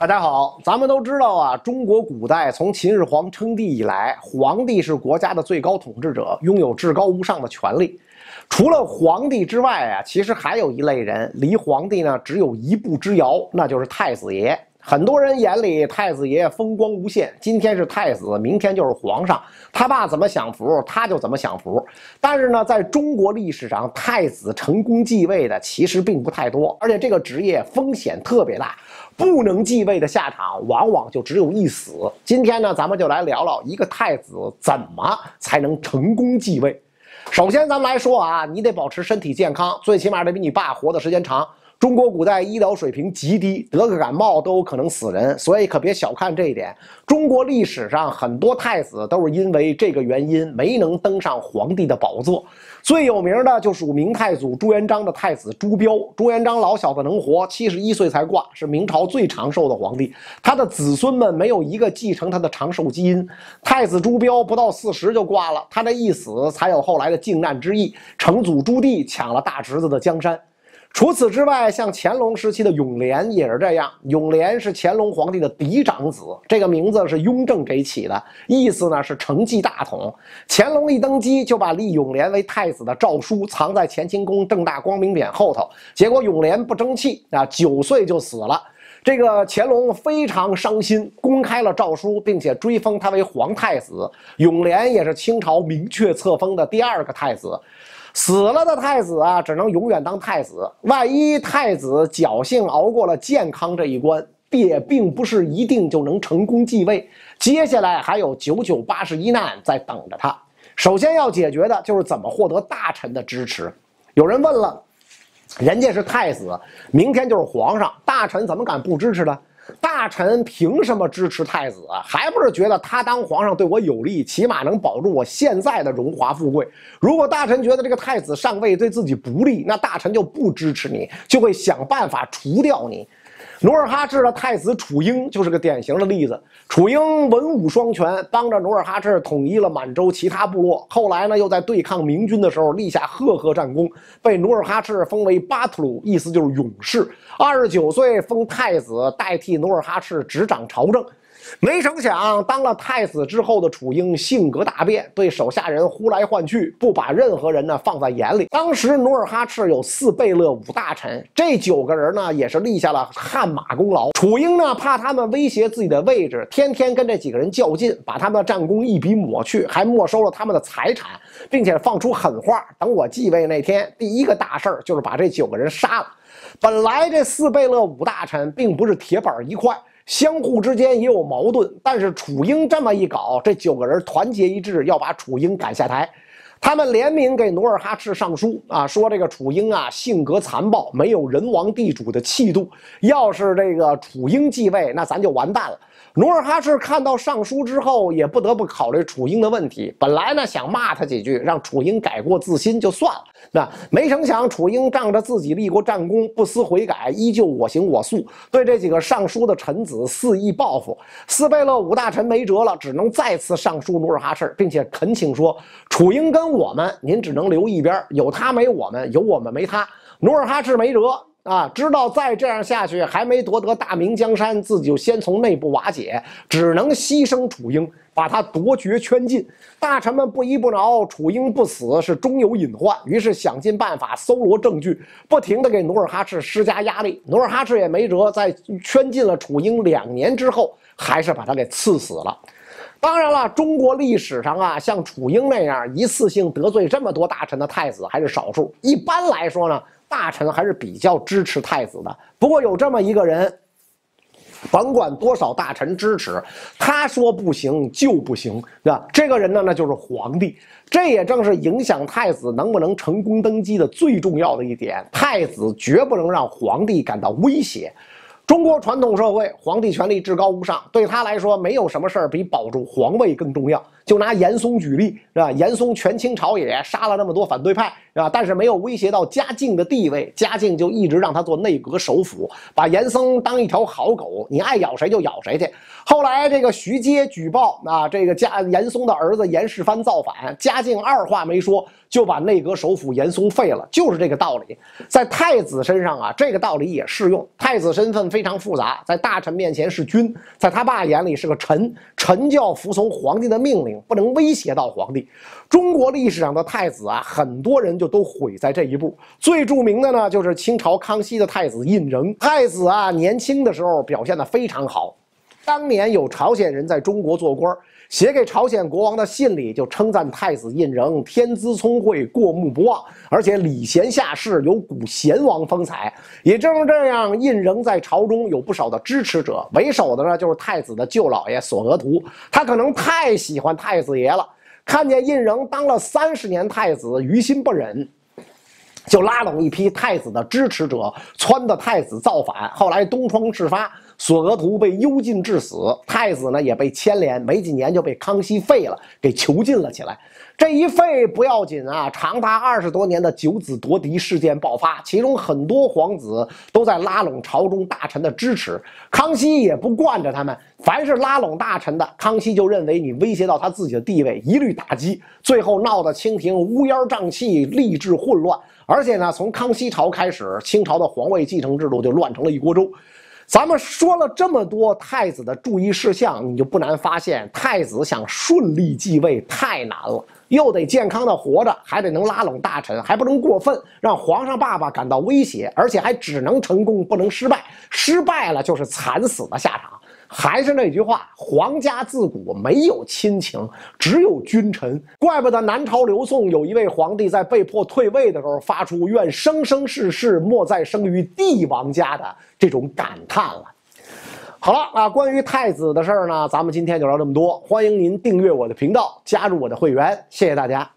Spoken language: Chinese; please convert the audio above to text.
大家好，咱们都知道啊，中国古代从秦始皇称帝以来，皇帝是国家的最高统治者，拥有至高无上的权力。除了皇帝之外啊，其实还有一类人离皇帝呢只有一步之遥，那就是太子爷。很多人眼里，太子爷风光无限。今天是太子，明天就是皇上。他爸怎么享福，他就怎么享福。但是呢，在中国历史上，太子成功继位的其实并不太多，而且这个职业风险特别大，不能继位的下场往往就只有一死。今天呢，咱们就来聊聊一个太子怎么才能成功继位。首先，咱们来说啊，你得保持身体健康，最起码得比你爸活的时间长。中国古代医疗水平极低，得个感冒都有可能死人，所以可别小看这一点。中国历史上很多太子都是因为这个原因没能登上皇帝的宝座，最有名的就属明太祖朱元璋的太子朱标。朱元璋老小子能活七十一岁才挂，是明朝最长寿的皇帝。他的子孙们没有一个继承他的长寿基因，太子朱标不到四十就挂了。他这一死，才有后来的靖难之役，成祖朱棣抢了大侄子的江山。除此之外，像乾隆时期的永琏也是这样。永琏是乾隆皇帝的嫡长子，这个名字是雍正给起的，意思呢是承继大统。乾隆一登基，就把立永琏为太子的诏书藏在乾清宫正大光明匾后头。结果永琏不争气啊，九岁就死了。这个乾隆非常伤心，公开了诏书，并且追封他为皇太子。永琏也是清朝明确册封的第二个太子。死了的太子啊，只能永远当太子。万一太子侥幸熬过了健康这一关，也并不是一定就能成功继位。接下来还有九九八十一难在等着他。首先要解决的就是怎么获得大臣的支持。有人问了，人家是太子，明天就是皇上，大臣怎么敢不支持呢？大臣凭什么支持太子？还不是觉得他当皇上对我有利，起码能保住我现在的荣华富贵。如果大臣觉得这个太子上位对自己不利，那大臣就不支持你，就会想办法除掉你。努尔哈赤的太子褚英就是个典型的例子。褚英文武双全，帮着努尔哈赤统一了满洲其他部落。后来呢，又在对抗明军的时候立下赫赫战功，被努尔哈赤封为巴图鲁，意思就是勇士。二十九岁封太子，代替努尔哈赤执掌朝政。没成想，当了太子之后的楚英性格大变，对手下人呼来唤去，不把任何人呢放在眼里。当时努尔哈赤有四贝勒五大臣，这九个人呢也是立下了汗马功劳。楚英呢怕他们威胁自己的位置，天天跟这几个人较劲，把他们的战功一笔抹去，还没收了他们的财产，并且放出狠话：等我继位那天，第一个大事儿就是把这九个人杀了。本来这四贝勒五大臣并不是铁板一块。相互之间也有矛盾，但是楚英这么一搞，这九个人团结一致，要把楚英赶下台。他们联名给努尔哈赤上书啊，说这个楚英啊性格残暴，没有人王地主的气度。要是这个楚英继位，那咱就完蛋了。努尔哈赤看到上书之后，也不得不考虑楚英的问题。本来呢想骂他几句，让楚英改过自新就算了。那没成想，楚英仗着自己立过战功，不思悔改，依旧我行我素，对这几个上书的臣子肆意报复。斯贝勒五大臣没辙了，只能再次上书努尔哈赤，并且恳请说：“楚英跟我们，您只能留一边；有他没我们，有我们没他。”努尔哈赤没辙啊，知道再这样下去，还没夺得大明江山，自己就先从内部瓦解，只能牺牲楚英。把他夺爵圈禁，大臣们不依不挠，楚英不死是终有隐患，于是想尽办法搜罗证据，不停地给努尔哈赤施加压力。努尔哈赤也没辙，在圈禁了楚英两年之后，还是把他给赐死了。当然了，中国历史上啊，像楚英那样一次性得罪这么多大臣的太子还是少数。一般来说呢，大臣还是比较支持太子的。不过有这么一个人。甭管多少大臣支持，他说不行就不行，对吧？这个人呢，那就是皇帝。这也正是影响太子能不能成功登基的最重要的一点。太子绝不能让皇帝感到威胁。中国传统社会，皇帝权力至高无上，对他来说，没有什么事儿比保住皇位更重要。就拿严嵩举例是吧？严嵩权倾朝野，杀了那么多反对派是吧？但是没有威胁到嘉靖的地位，嘉靖就一直让他做内阁首辅，把严嵩当一条好狗，你爱咬谁就咬谁去。后来这个徐阶举报啊，这个嘉严嵩的儿子严世蕃造反，嘉靖二话没说就把内阁首辅严嵩废了，就是这个道理。在太子身上啊，这个道理也适用。太子身份非常复杂，在大臣面前是君，在他爸眼里是个臣，臣就要服从皇帝的命令。不能威胁到皇帝。中国历史上的太子啊，很多人就都毁在这一步。最著名的呢，就是清朝康熙的太子胤禛。太子啊，年轻的时候表现的非常好。当年有朝鲜人在中国做官，写给朝鲜国王的信里就称赞太子胤禛天资聪慧、过目不忘，而且礼贤下士，有古贤王风采。也正是这样，胤禛在朝中有不少的支持者，为首的呢就是太子的舅老爷索额图。他可能太喜欢太子爷了，看见胤禛当了三十年太子，于心不忍，就拉拢一批太子的支持者，撺掇太子造反。后来东窗事发。索额图被幽禁致死，太子呢也被牵连，没几年就被康熙废了，给囚禁了起来。这一废不要紧啊，长达二十多年的九子夺嫡事件爆发，其中很多皇子都在拉拢朝中大臣的支持，康熙也不惯着他们，凡是拉拢大臣的，康熙就认为你威胁到他自己的地位，一律打击。最后闹得清廷乌烟瘴气，吏治混乱，而且呢，从康熙朝开始，清朝的皇位继承制度就乱成了一锅粥。咱们说了这么多太子的注意事项，你就不难发现，太子想顺利继位太难了，又得健康的活着，还得能拉拢大臣，还不能过分让皇上爸爸感到威胁，而且还只能成功不能失败，失败了就是惨死的下场。还是那句话，皇家自古没有亲情，只有君臣。怪不得南朝刘宋有一位皇帝在被迫退位的时候，发出“愿生生世世莫再生于帝王家”的这种感叹了。好了，啊，关于太子的事儿呢，咱们今天就聊这么多。欢迎您订阅我的频道，加入我的会员，谢谢大家。